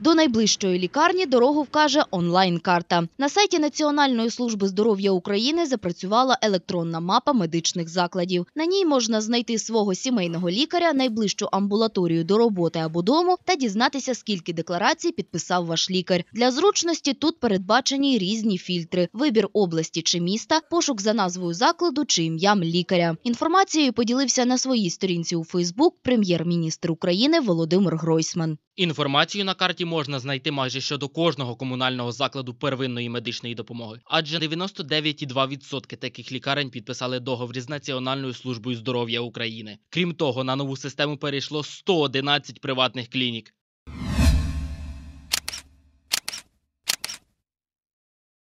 До найближчої лікарні дорогу вкаже онлайн-карта. На сайті Національної служби здоров'я України запрацювала електронна мапа медичних закладів. На ній можна знайти свого сімейного лікаря, найближчу амбулаторію до роботи або дому та дізнатися, скільки декларацій підписав ваш лікар. Для зручності тут передбачені різні фільтри: вибір області чи міста, пошук за назвою закладу чи ім'ям лікаря. Інформацією поділився на своїй сторінці у Фейсбук прем'єр-міністр України Володимир Гройсман. Інформацію на карті можна знайти майже щодо кожного комунального закладу первинної медичної допомоги, адже 99,2% таких лікарень підписали договір з Національною службою здоров'я України. Крім того, на нову систему перейшло 111 приватних клінік.